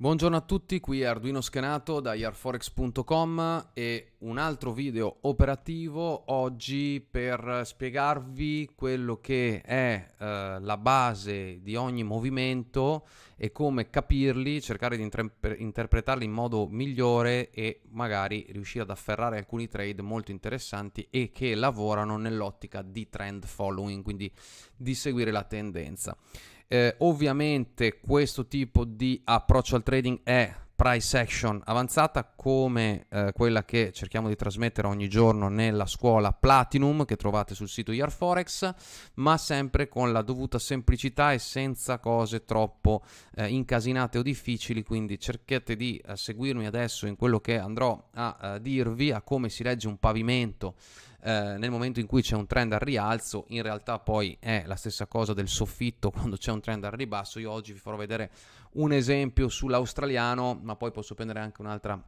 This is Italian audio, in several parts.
Buongiorno a tutti, qui è Arduino Schenato da iarforex.com e un altro video operativo oggi per spiegarvi quello che è eh, la base di ogni movimento e come capirli, cercare di intre- interpretarli in modo migliore e magari riuscire ad afferrare alcuni trade molto interessanti e che lavorano nell'ottica di trend following, quindi di seguire la tendenza eh, ovviamente questo tipo di approccio al trading è price action avanzata come eh, quella che cerchiamo di trasmettere ogni giorno nella scuola Platinum che trovate sul sito IarForex, ma sempre con la dovuta semplicità e senza cose troppo eh, incasinate o difficili, quindi cercate di eh, seguirmi adesso in quello che andrò a eh, dirvi, a come si legge un pavimento eh, nel momento in cui c'è un trend al rialzo, in realtà poi è la stessa cosa del soffitto quando c'è un trend al ribasso. Io oggi vi farò vedere un esempio sull'australiano, ma poi posso prendere anche un'altra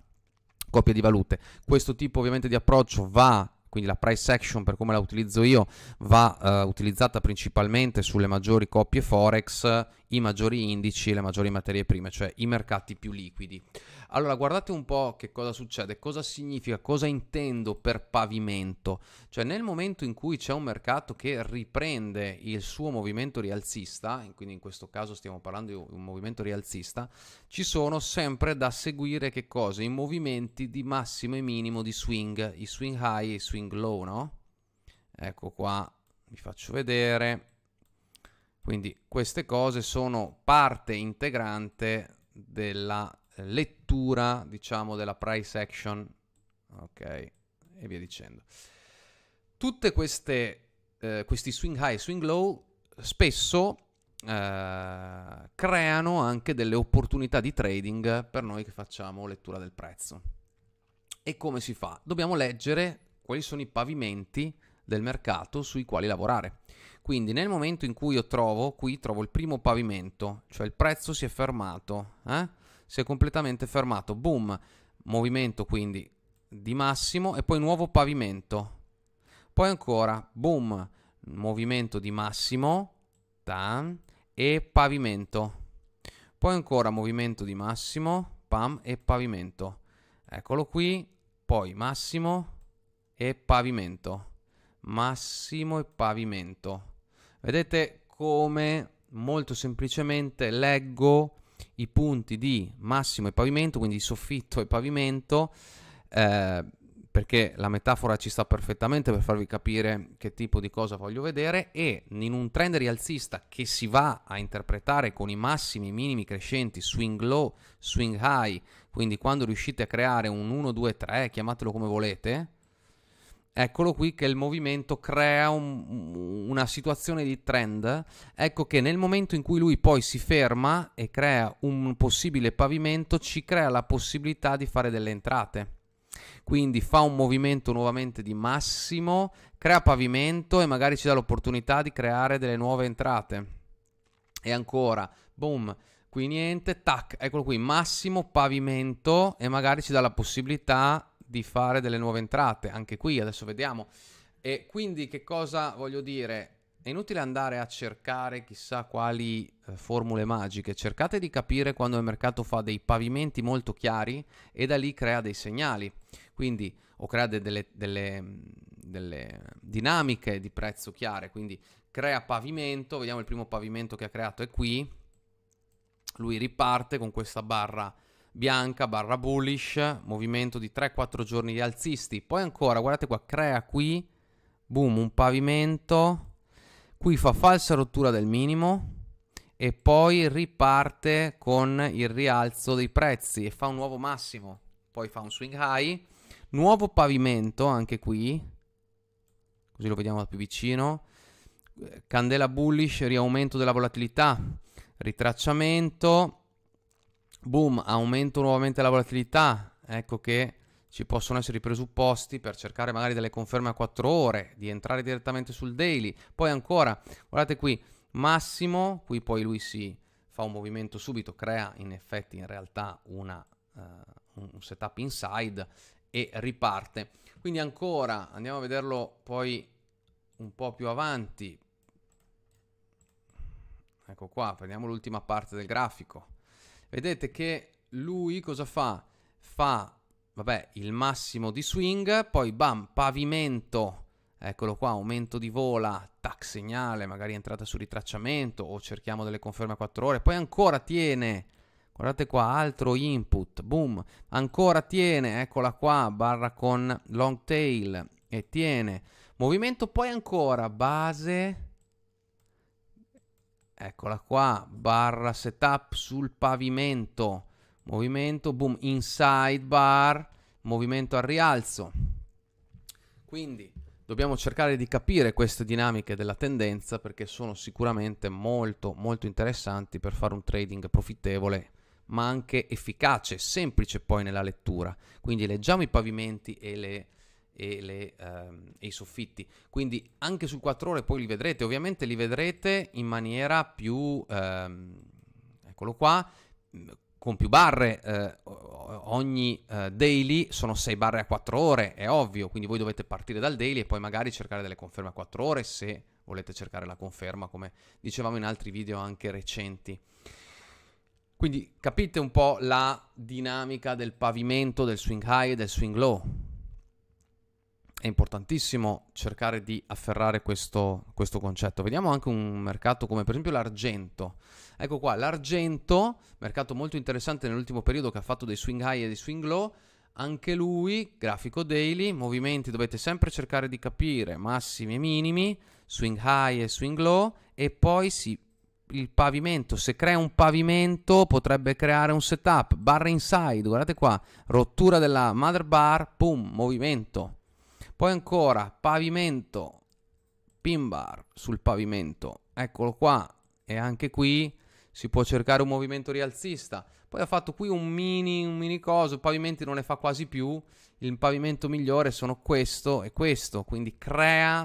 coppia di valute. Questo tipo ovviamente di approccio va quindi la price action per come la utilizzo io va eh, utilizzata principalmente sulle maggiori coppie forex, i maggiori indici, le maggiori materie prime, cioè i mercati più liquidi. Allora guardate un po' che cosa succede, cosa significa, cosa intendo per pavimento, cioè nel momento in cui c'è un mercato che riprende il suo movimento rialzista, quindi in questo caso stiamo parlando di un movimento rialzista, ci sono sempre da seguire che cosa? I movimenti di massimo e minimo di swing, i swing high e i swing Living Low, no? Ecco qua, vi faccio vedere. Quindi queste cose sono parte integrante della lettura, diciamo, della price action, ok, e via dicendo. Tutte queste, eh, questi swing high e swing low spesso eh, creano anche delle opportunità di trading per noi che facciamo lettura del prezzo. E come si fa? Dobbiamo leggere quali sono i pavimenti del mercato sui quali lavorare. Quindi nel momento in cui io trovo, qui trovo il primo pavimento, cioè il prezzo si è fermato, eh? si è completamente fermato, boom, movimento quindi di massimo e poi nuovo pavimento. Poi ancora, boom, movimento di massimo tam, e pavimento. Poi ancora movimento di massimo, pam e pavimento. Eccolo qui, poi massimo, e pavimento. Massimo e pavimento. Vedete come molto semplicemente leggo i punti di massimo e pavimento, quindi soffitto e pavimento, eh, perché la metafora ci sta perfettamente per farvi capire che tipo di cosa voglio vedere e in un trend rialzista che si va a interpretare con i massimi e minimi crescenti, swing low, swing high, quindi quando riuscite a creare un 1, 2, 3, chiamatelo come volete, Eccolo qui che il movimento crea un, una situazione di trend. Ecco che nel momento in cui lui poi si ferma e crea un possibile pavimento, ci crea la possibilità di fare delle entrate. Quindi fa un movimento nuovamente di massimo, crea pavimento e magari ci dà l'opportunità di creare delle nuove entrate. E ancora, boom, qui niente, tac, eccolo qui, massimo pavimento e magari ci dà la possibilità di fare delle nuove entrate, anche qui adesso vediamo. E quindi che cosa voglio dire? È inutile andare a cercare chissà quali eh, formule magiche, cercate di capire quando il mercato fa dei pavimenti molto chiari e da lì crea dei segnali, quindi o crea de- delle, delle, mm, delle dinamiche di prezzo chiare, quindi crea pavimento, vediamo il primo pavimento che ha creato è qui, lui riparte con questa barra bianca barra bullish, movimento di 3-4 giorni rialzisti. Poi ancora, guardate qua, crea qui, boom, un pavimento, qui fa falsa rottura del minimo e poi riparte con il rialzo dei prezzi e fa un nuovo massimo, poi fa un swing high, nuovo pavimento anche qui, così lo vediamo da più vicino, candela bullish, riaumento della volatilità, ritracciamento boom, aumento nuovamente la volatilità, ecco che ci possono essere i presupposti per cercare magari delle conferme a 4 ore, di entrare direttamente sul daily. Poi ancora, guardate qui, massimo, qui poi lui si fa un movimento subito, crea in effetti in realtà una, uh, un setup inside e riparte. Quindi ancora, andiamo a vederlo poi un po' più avanti. Ecco qua, prendiamo l'ultima parte del grafico vedete che lui cosa fa? Fa, vabbè, il massimo di swing, poi bam, pavimento, eccolo qua, aumento di vola, tac, segnale, magari entrata su ritracciamento o cerchiamo delle conferme a 4 ore, poi ancora tiene, guardate qua, altro input, boom, ancora tiene, eccola qua, barra con long tail e tiene, movimento, poi ancora base, eccola qua, barra setup sul pavimento, movimento, boom, inside bar, movimento al rialzo. Quindi dobbiamo cercare di capire queste dinamiche della tendenza perché sono sicuramente molto molto interessanti per fare un trading profittevole ma anche efficace, semplice poi nella lettura. Quindi leggiamo i pavimenti e le e, le, ehm, e i soffitti. Quindi anche su 4 ore poi li vedrete, ovviamente li vedrete in maniera più, ehm, eccolo qua, mm, con più barre, eh, ogni eh, daily sono 6 barre a 4 ore, è ovvio, quindi voi dovete partire dal daily e poi magari cercare delle conferme a 4 ore se volete cercare la conferma, come dicevamo in altri video anche recenti. Quindi capite un po' la dinamica del pavimento, del swing high e del swing low è importantissimo cercare di afferrare questo, questo, concetto. Vediamo anche un mercato come per esempio l'argento. Ecco qua, l'argento, mercato molto interessante nell'ultimo periodo che ha fatto dei swing high e dei swing low, anche lui, grafico daily, movimenti dovete sempre cercare di capire, massimi e minimi, swing high e swing low e poi si, il pavimento, se crea un pavimento potrebbe creare un setup, bar inside, guardate qua, rottura della mother bar, boom, movimento, poi ancora pavimento, pin bar sul pavimento, eccolo qua, e anche qui si può cercare un movimento rialzista. Poi ha fatto qui un mini, un mini coso, pavimenti non ne fa quasi più, il pavimento migliore sono questo e questo, quindi crea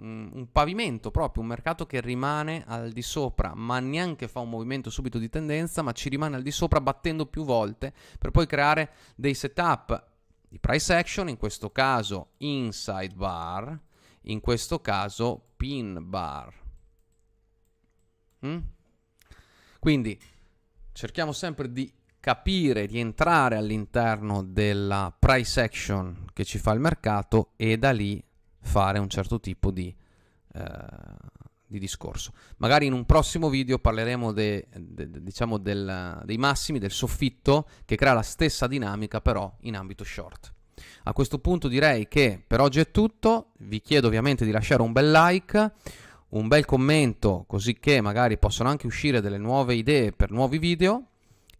mm, un pavimento proprio, un mercato che rimane al di sopra, ma neanche fa un movimento subito di tendenza, ma ci rimane al di sopra battendo più volte per poi creare dei setup di price action, in questo caso inside bar, in questo caso pin bar. Mm? Quindi cerchiamo sempre di capire, di entrare all'interno della price action che ci fa il mercato e da lì fare un certo tipo di... Eh, di discorso. Magari in un prossimo video parleremo de, de, de, diciamo del, dei massimi, del soffitto, che crea la stessa dinamica però in ambito short. A questo punto direi che per oggi è tutto, vi chiedo ovviamente di lasciare un bel like, un bel commento, così che magari possono anche uscire delle nuove idee per nuovi video,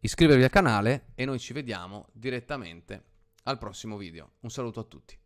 iscrivervi al canale e noi ci vediamo direttamente al prossimo video. Un saluto a tutti.